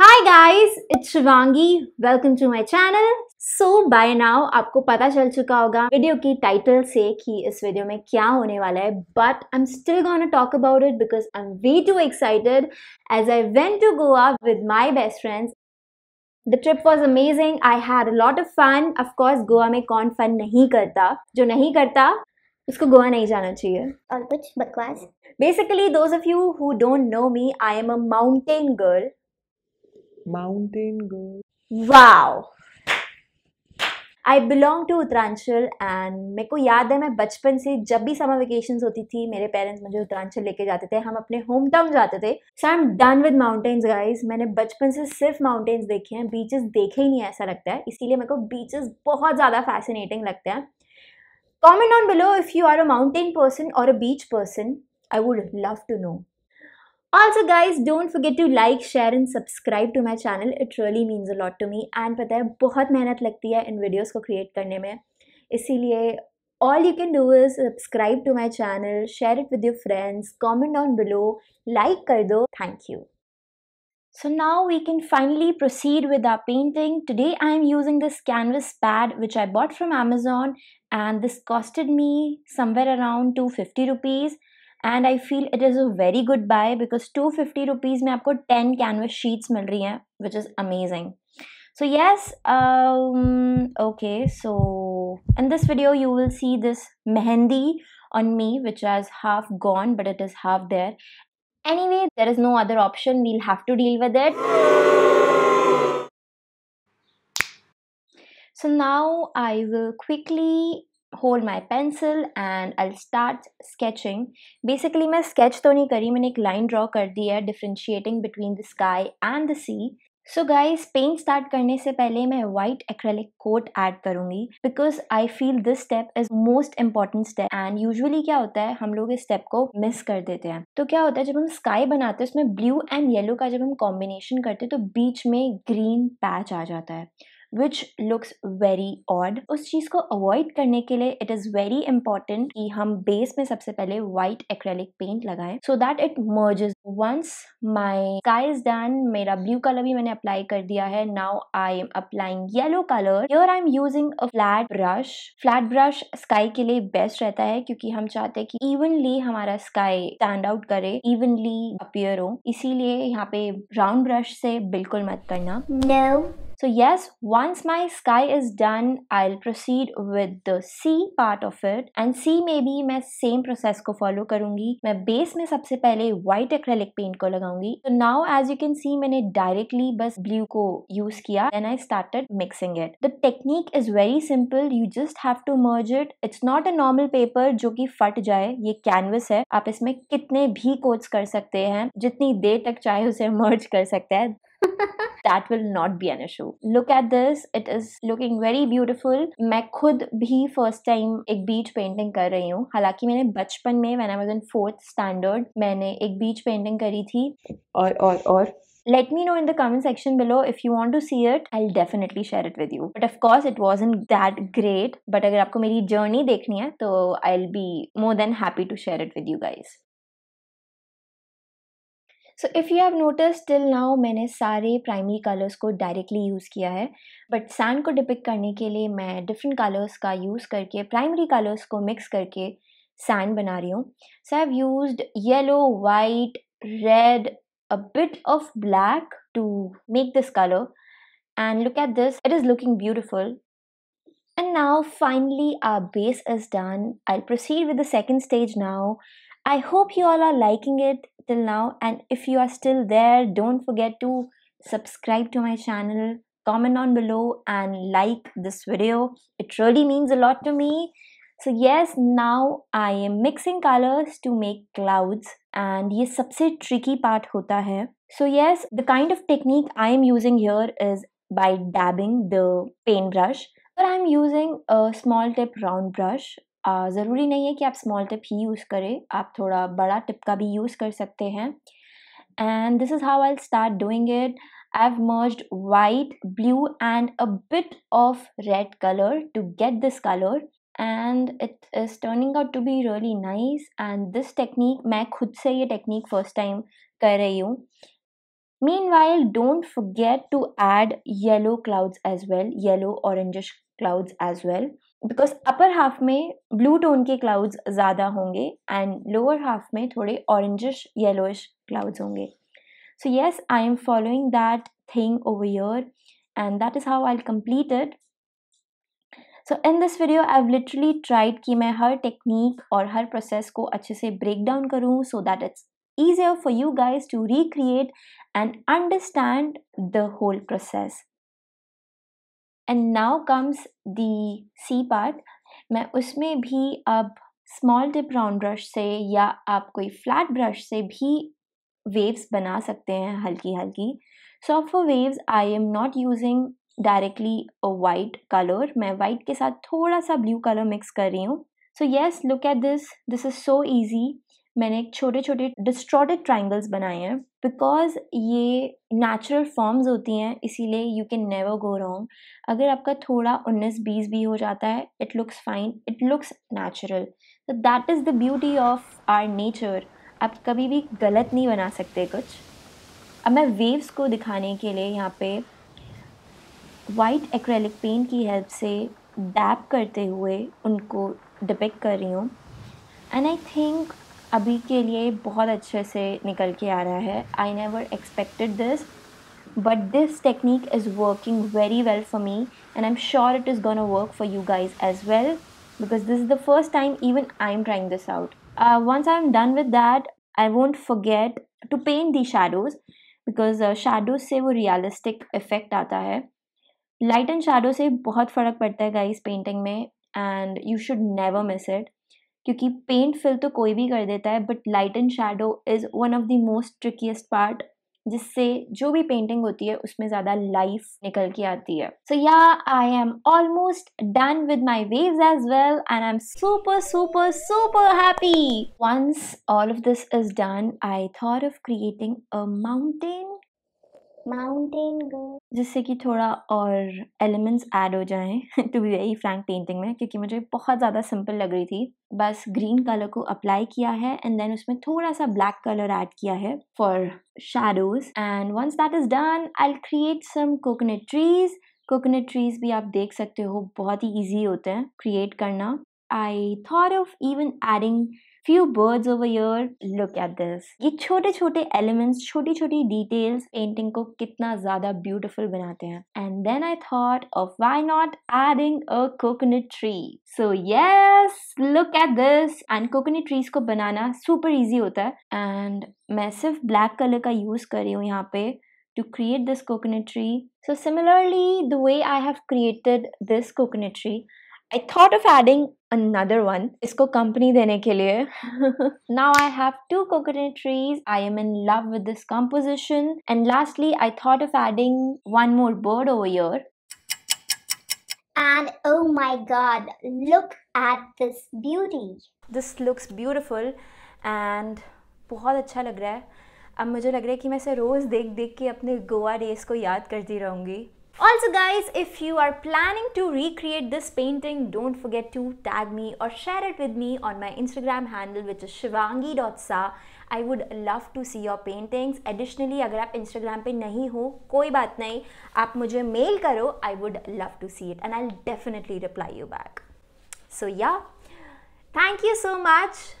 Hi guys it's Shivangi welcome to my channel so by now आपको पता चल चुका होगा वीडियो की टाइटल से कि इस वीडियो में क्या होने वाला है but I am still gonna talk about it because I am way too excited as I went to Goa with my best friends the trip was amazing I had lot of fun of course Goa में कौन fun नहीं करता जो नहीं करता उसको गोवा नहीं जाना चाहिए और कुछ बकवास basically those of you who don't know me I am a mountain girl Mountain girl. Wow. I belong to Uttaranchal and मेरे को याद है मैं बचपन से जब भी समर वेकेशन होती थी मेरे पेरेंट्स मुझे उत्तरांचल लेके जाते थे हम अपने होम टाउन जाते थे so I am done with mountains guys मैंने बचपन से सिर्फ माउंटेन्स देखे हैं बीचेस देखे ही नहीं ऐसा लगता है इसीलिए मेरे को बीचेस बहुत ज़्यादा फैसिनेटिंग लगते हैं comment on below if you are a mountain person और a beach person I would love to know Also guys, don't forget to like, share and subscribe to my channel. It really means a lot to me. And पता है बहुत मेहनत लगती है इन videos को create करने में इसीलिए all you can do is subscribe to my channel, share it with your friends, comment down below, like kar do. Thank you. So now we can finally proceed with our painting. Today I am using this canvas pad which I bought from Amazon and this costed me somewhere around 250 rupees and I feel it is a very good buy because two fifty rupees fifty rupees में आपको ten canvas Which is amazing. so yes um, okay so in this video you will see this mehendi on me which has half gone but it is half there anyway there is no other option we'll have to deal with it so now i will quickly hold my pencil and I start sketching basically मैं sketch तो नहीं करी मैंने एक line draw कर दी है differentiating between the sky and the sea so guys paint start करने से पहले मैं व्हाइट एक्रेलिक कोट ऐड करूंगी because I feel this step is most important step and usually क्या होता है हम लोग इस स्टेप को मिस कर देते हैं तो क्या होता है जब हम स्काई बनाते हैं उसमें ब्लू एंड येलो का जब हम कॉम्बिनेशन करते हैं तो बीच में ग्रीन पैच आ जाता है विच लुक्स वेरी ऑड उस चीज़ को अवॉइड करने के लिए इट इज़ वेरी इंपॉर्टेंट कि हम बेस में सबसे पहले व्हाइट एक्रेलिक पेंट लगाएं so that it merges once my sky done मेरा ब्लू कलर भी मैंने अप्लाई कर दिया है now I am applying yellow colour your I am using a flat brush flat brush sky के लिए बेस्ट रहता है क्योंकि हम चाहते हैं कि इवनली हमारा स्काई स्टैंड आउट करे इवनली अपियर हो इसीलिए यहाँ पे राउंड ब्रश से बिल्कुल मत करना no no. So yes, once my sky is done, I'll proceed with the C part of it and C में भी मैं same process को follow करूँगी मैं base में सबसे पहले white acrylic paint को लगाऊंगी तो now as you can see मैंने directly बस blue को use किया and I started mixing it. The technique is very simple. You just have to merge it. It's not a normal paper जो कि फट जाए ये canvas है आप इसमें कितने भी कोट्स कर सकते हैं जितनी देर तक चाहे उसे मर्ज कर सकते हैं that will not be an issue. Look at this, it is looking very beautiful. मैं खुद भी first time एक beach painting कर रही हूँ हालांकि मैंने बचपन में when I was in fourth standard मैंने एक beach painting करी थी और और और let me know in the comment section below if you want to see it i'll definitely share it with you but of course it wasn't that great but agar aapko meri journey dekhni hai to i'll be more than happy to share it with you guys so if you have notice till now मैंने सारे primary colours को directly use किया है but sand को डिपिक करने के लिए मैं डिफरेंट कलर्स का यूज़ करके प्राइमरी कलर्स को मिक्स करके सैंड बना रही हूँ so I have use yellow white red a bit of black to make this colour and look at this it is looking beautiful and now finally our base is done I proceed with the second stage now I hope you all are liking it till now and if you are still there don't forget to subscribe to my channel comment on below and like this video it really means a lot to me so yes now i am mixing colors to make clouds and ye sabse tricky part hota hai so yes the kind of technique i am using here is by dabbing the paintbrush but i'm using a small tip round brush ज़रूरी नहीं है कि आप small tip ही use करें आप थोड़ा बड़ा tip का भी यूज़ कर सकते हैं and this is how I start doing it I have merged white blue and a bit of red colour to get this colour and it is turning out to be really nice and this technique मैं खुद से ये technique first time कर रही हूँ meanwhile don't forget to add yellow clouds as well yellow orangish clouds as well because upper half में blue tone के clouds ज़्यादा होंगे एंड लोअर हाफ में थोड़े ऑरेंजिश येलोइश क्लाउड्स होंगे so yes I am following that thing over your and that is how I completed so in this video I have literally tried कि मैं हर technique और हर process को अच्छे से break down करूँ so that it's easier for you guys to recreate and understand the whole process and now comes the sea part मैं उसमें भी अब स्मॉल टिप राउंड ब्रश से या आप कोई फ्लैट ब्रश से भी वेव्स बना सकते हैं हल्की हल्की so for waves I am not using directly white colour मैं वाइट के साथ थोड़ा सा ब्लू कलर मिक्स कर रही हूँ so yes look at this this is so easy मैंने एक छोटे छोटे डिस्ट्रॉटेड ट्राइंगल्स बनाए हैं बिकॉज ये नेचुरल फॉर्म्स होती हैं इसीलिए you can never go wrong अगर आपका थोड़ा उन्नीस बीस भी हो जाता है it looks fine it looks natural तो that is the beauty of our nature आप कभी भी गलत नहीं बना सकते कुछ अब मैं वेव्स को दिखाने के लिए यहाँ पे वाइट एक्रेलिक पेंट की हेल्प से डैप करते हुए उनको डिपेक्ट कर रही हूँ एंड आई थिंक अभी के लिए बहुत अच्छे से निकल के आ रहा है I never expected this but this technique is working very well for me and I am sure it is gonna work for you guys as well because this is the first time even I am trying this out once I am done with that I won't forget to paint the shadows because shadows से वो realistic effect आता है light and shadow से बहुत फ़र्क पड़ता है guys painting में and you should never miss it क्योंकि पेंट फिल तो कोई भी कर देता है but light and shadow is one of the most trickiest part जिससे जो भी पेंटिंग होती है उसमें ज़्यादा लाइफ निकल के आती है सो या I am almost done with my waves as well and I am super super super happy once all of this is done I thought of creating a mountain mountain girl जिससे कि थोड़ा और elements add हो जाए to be very frank painting में क्योंकि मुझे बहुत ज़्यादा सिंपल लग रही थी बस ग्रीन कलर को अप्लाई किया है एंड देन उसमें थोड़ा सा ब्लैक कलर ऐड किया है for shadows and once that is done I create some coconut trees coconut trees भी आप देख सकते हो बहुत ही ईजी होते हैं क्रिएट करना I thought of even adding few birds over your look at this ये छोटे छोटे एलिमेंट्स छोटी छोटी डिटेल्स पेंटिंग को कितना ज्यादा ब्यूटिफुल बनाते हैं and then I thought of why not adding a coconut tree so yes look at this and coconut trees को बनाना सुपर इजी होता है एंड मैं सिर्फ ब्लैक कलर का यूज कर रही हूँ यहाँ पे to create this coconut tree so similarly the way i have created this coconut tree i thought of adding another one इसको company देने के लिए now I have two coconut trees I am in love with this composition and lastly I thought of adding one more bird over here and oh my god look at this beauty this looks beautiful and बहुत अच्छा लग रहा है अब मुझे लग रहा है कि मैं इसे रोज़ देख देख के अपने गोवा डेज़ को याद करती रहूँगी Also guys, if you are planning to recreate this painting, don't forget to tag me or share it with me on my Instagram handle which is shivangi.sa. I would love to see your paintings. Additionally, agar aap Instagram pe nahi ho, koi baat nahi, aap mail I would love to see it and I'll definitely reply you back. So yeah, thank you so much.